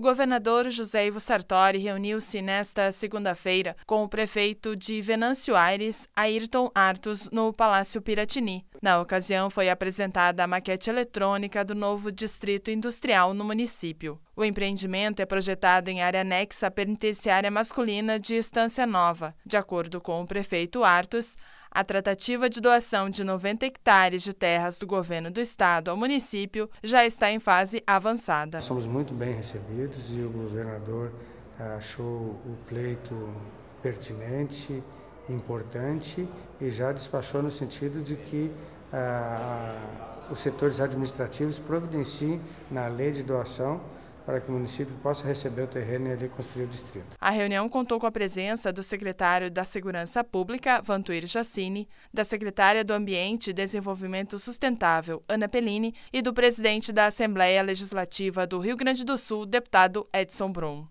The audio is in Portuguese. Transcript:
O governador José Ivo Sartori reuniu-se nesta segunda-feira com o prefeito de Venâncio Aires, Ayrton Artos, no Palácio Piratini. Na ocasião, foi apresentada a maquete eletrônica do novo distrito industrial no município. O empreendimento é projetado em área anexa à penitenciária masculina de Estância Nova. De acordo com o prefeito Artus. a tratativa de doação de 90 hectares de terras do governo do estado ao município já está em fase avançada. Somos muito bem recebidos e o governador ah, achou o pleito pertinente, importante e já despachou no sentido de que ah, os setores administrativos providenciem na lei de doação para que o município possa receber o terreno e ali construir o distrito. A reunião contou com a presença do secretário da Segurança Pública, Vantuir Jacini, da secretária do Ambiente e Desenvolvimento Sustentável, Ana Pellini, e do presidente da Assembleia Legislativa do Rio Grande do Sul, deputado Edson Brum.